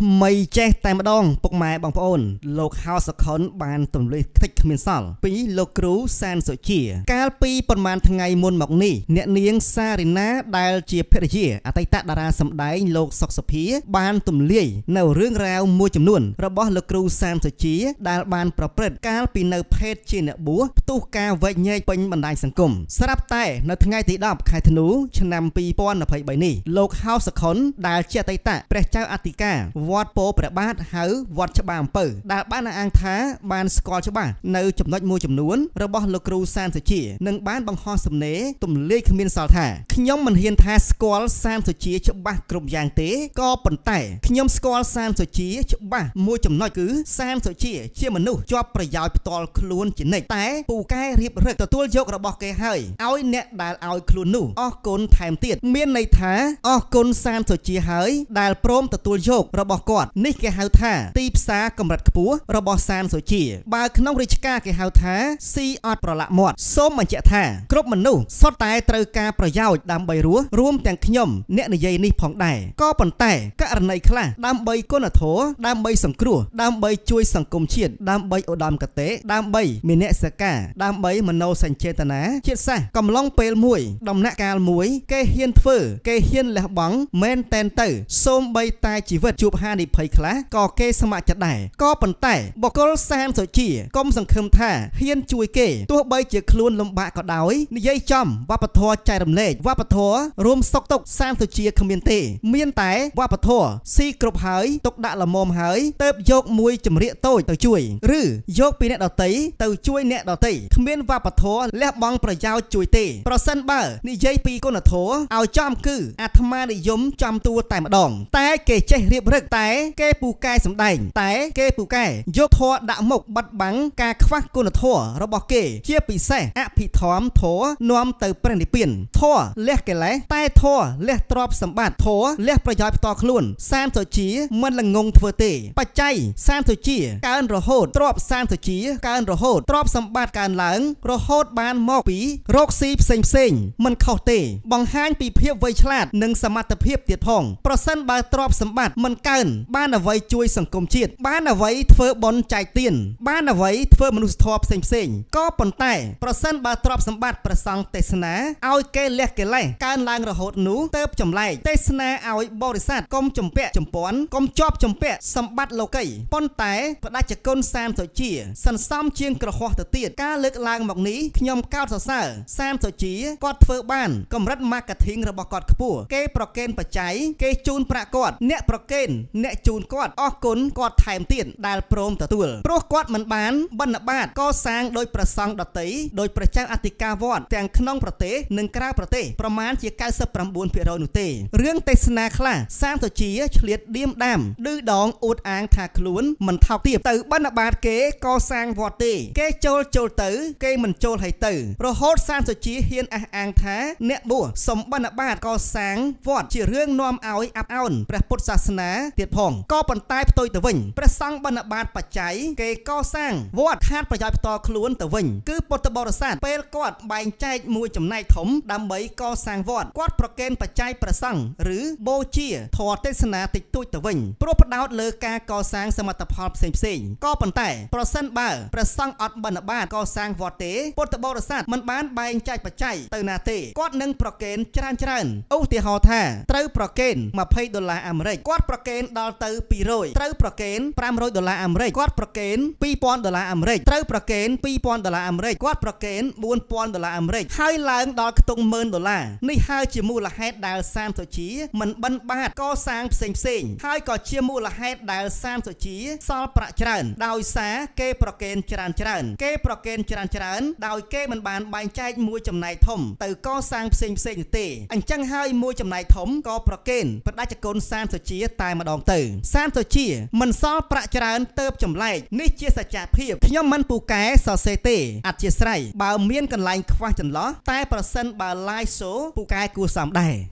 ថ្មីចេះ តែម្ដងពុកម៉ែបងប្អូនលោកហៅសខុនបានទម្លេះខ្ទេចគ្មានសល់ពីលោកគ្រូសានសុជា កាលពីប្រហែលថ្ងៃមុនមកនេះអ្នកនាង សារេណាដែលជាភរិយាអតីតតារាសម្ដែងលោកសុកសុភា បានទម្លាយនៅរឿងរ៉ាវមួយចំនួនរបស់លោកគ្រូសានសុជា ដែលបាន ប្រព្រឹត្តកាលពីនៅភេទជាអ្នកបួសផ្ទុះការវែកញែកពេញបណ្ដាញសង្គមស្រាប់តែ នៅថ្ងៃទី10ខែធ្នូឆ្នាំ2023នេះលោកហៅសខុនដែលជាអតីតព្រះចៅអធិការវវត្តពោព្រះបាទហៅវត្តច្បារអំពើដែលបានអង្គថាបានស្គាល់ច្បាស់នៅចំណុចមួយចំនួនរបស់លោកគ្រូសានសុជា និង បានបង្ហោះសំណេរទម្លាយគ្មានសល់ថាខ្ញុំមិនហ៊ានថាស្គាល់សានសុជា ច្បាស់គ្រប់យ៉ាងទេក៏ប៉ុន្តែខ្ញុំស្គាល់សានសុជាច្បាស់មួយចំណុចគឺសានសុជា ជាមនុស្សជាប់ប្រយោជន៍ផ្ទាល់ខ្លួនជានិច្ចតែពូកែរៀបរឹកទទួលយក របស់គេហើយឲ្យអ្នកដែលឲ្យខ្លួននោះអរគុណថែមទៀតមានន័យថាអរគុណសានសុជាហើយដែលព្រមទទួលយក របស់របស់គាត់នេះគេហៅថាទីផ្សារកម្រិតខ្ពស់របស់សានសុជាបើក្នុងរាជការគេហៅថាស៊ីអត់ប្រឡាក់មាត់សូមបញ្ជាក់ថាគ្រប់មនុស្សសុទ្ធតែត្រូវការប្រយោជន៍ដើម្បីរស់រួមទាំងខ្ញុំអ្នកនិយាយនេះផងដែរក៏ប៉ុន្តែករណីខ្លះដើម្បីគុណធម៌ដើម្បីសង្គ្រោះដើម្បីជួយសង្គមជាតិដើម្បីឧត្តមគតិដើម្បីមេនសិកាដើម្បីមនោសញ្ចេតនាជាតិសាសកំឡុងពេលមួយដំណាក់កាលមួយ គេហ៊ានធ្វើ គេហ៊ានលះបង់មែនតែនទៅសូមបីតែជីវិតជួបហាហានិភ័យខ្លះក៏គេស្ម័គ្រចិត្តដែរក៏ប៉ុន្តែបុគ្គលសាមសុជាកុំសង្ឃឹមថាហ៊ានជួយគេទោះបីជាខ្លួនលំបាកក៏ដោយនិយាយចំវប្បធម៌ចែករំលែកវប្បធម៌រួមសុខទុក្ខសាមសុជាគ្មានទេ មាន តែវប្បធម៌ស៊ីគ្រប់ហើយទុកដាក់ល្មមហើយទៅយកមួយចម្រៀកតូចទៅជួយឬយកពីអ្នកដតីទៅជួយអ្នកដតីគ្មានវប្បធម៌លះបង់ប្រយោជន៍ជួយទេប្រសិនបើ និយាយពីគុណធម៌ឲ្យចំគឺអាត្មានិយមចំតួតែម្ដង តែ គេចេះរៀបរឹកតែតែគេពូកែសម្ដែងតែគេពូកែយកធរដាក់មុខបាត់បាំងការខ្វះគុណធម៌របស់គេ ជាពិសេសអភិធម្មធរនាំទៅព្រះនិព្វានធរលះកិលេសតែធរលះទ្រព្យសម្បត្តិធរលះប្រយោជន៍ផ្ទាល់ខ្លួន សាមសុជា មិនល្ងងធ្វើទេបច្ច័យសាមសុជាកើនរហូតទ្រព្យសាមសុជាកើនរហូតទ្រព្យសម្បត្តិកើនឡើង រហូតបានមកពីរោគស៊ីផ្សេងផ្សេងមិនខុសទេ បង្ហាញពីភាពវៃឆ្លាត និងសមត្ថភាពទៀតផងប្រសិនបើទ្រព្យសម្បត្តិមិនកើនបានអ្វីជួយសង្គមជាតិបានអ្វីធ្វើបន់ចែកទានបានអ្វីធ្វើមនុស្សធម៌ផ្សេងផ្សេងក៏ប៉ុន្តែប្រសិនបើទ្រព្យសម្បត្តិប្រសង់ទេសនាឲ្យគេលះកិលេសកើនឡើងរហូតនោះទៅចម្លែកទេសនាឲ្យបរិស័ទកុំជំពាក់ចម្ពាន់កុំជាប់ជំពាក់សម្បត្តិលោកីប៉ុន្តែបដិជគុណ30សុជាសន្សំជាងក្រហោះទៅទៀតការលើកឡើងមកនេះខ្ញុំកោតសរសើរ30សុជាគាត់ធ្វើបានកម្រិត marketing របស់គាត់ខ្ពស់គេប្រកេនបច្ច័យគេជូនប្រាក់គាត់អ្នកប្រកេនអ្នកជូនគាត់អរគុណគាត់ថែមទៀតដែលព្រមទទួលព្រោះគាត់មិនបានបណ្ឌបាតកសាងដោយប្រសង់ដតីដោយព្រះចៅអធិការវត្តទាំងក្នុងប្រទេសនិងក្រៅប្រទេសប្រមាណជា99%នោះទេរឿងទេសនាខ្លះសាមតជាឆ្លៀតឌៀមដាមឬដងអួតអាងថាខ្លួនមិនថោកទាបទៅបណ្ឌបាតគេកសាងវត្តទេ គេចូលចូលទៅ គេមិនចូលហើយទៅរហូតសាមតជាហ៊ានអះអាងថាអ្នកបួសសម្បណ្ឌបាតកសាងវត្តជារឿងនាំឲ្យអាប់អោនព្រះពុទ្ធសាសនាទៀតផងក៏ប៉ុន្តែផ្ទុយទៅវិញព្រះសង្ឃបណ្ឌបាតបច្ច័យគេកសាងវត្តខាតប្រយោជន៍ផ្ទាល់ខ្លួនទៅវិញគឺពុទ្ធបរិស័ទពេលគាត់បែងចែកមួយចំណែកធំ ដើម្បីកសាងវត្តគាត់ប្រគេនបច្ច័យព្រះសង្ឃឬបូជាធម៌ទេសនាតិចតួចទៅវិញព្រោះផ្ដោតលើការកសាងសមត្ថផលផ្សេងផ្សេងក៏ប៉ុន្តែប្រសិនបើព្រះសង្ឃអត់បណ្ឌបាតកសាងវត្តទេពុទ្ធបរិស័ទមិនបានបែងចែកបច្ច័យទៅណាទេគាត់នឹងប្រគេនច្រើនច្រើនឧទាហរណ៍ថាត្រូវ ប្រគេន20ដុល្លារអាមេរិកគាត់ប្រគេនដល់ទៅ200ត្រូវប្រកេន500ដុល្លារអាមេរិកគាត់ប្រកេន2000ដុល្លារអាមេរិកត្រូវប្រកេន2000ដុល្លារអាមេរិកគាត់ប្រកេន4000ដុល្លារអាមេរិកហើយឡើងដល់ខ្ទង់10000ដុល្លារនេះហើយជាមូលហេតុដែលសាមសុជាមិនបិណ្ឌបាតកសាងផ្សេងផ្សេងហើយក៏ជាមូលហេតុដែលសាមសុជាសល់ប្រាក់ច្រើន ដោយសារគេ ប្រកេន ច្រើនច្រើន គេប្រកេនច្រើនច្រើន ដោយគេមិនបានបែងចែកមួយចំណែកធំទៅកសាងផ្សេងផ្សេងទេអញ្ចឹងហើយមួយចំណែកធំក៏ប្រកេនបដិជគុណសាមសុជាតែម្ដងទៅសាមសុជា មិនសល់ប្រាក់ច្រើនទៅបចម្លែកនេះជាសច្ចភាពខ្ញុំមិនពូកែសរសេរទេអធិស្ស្រ័យបើមានកន្លែង ខ្វះចន្លោះតែ ប្រសិនបើ live show ពូកែគួរសមដែរ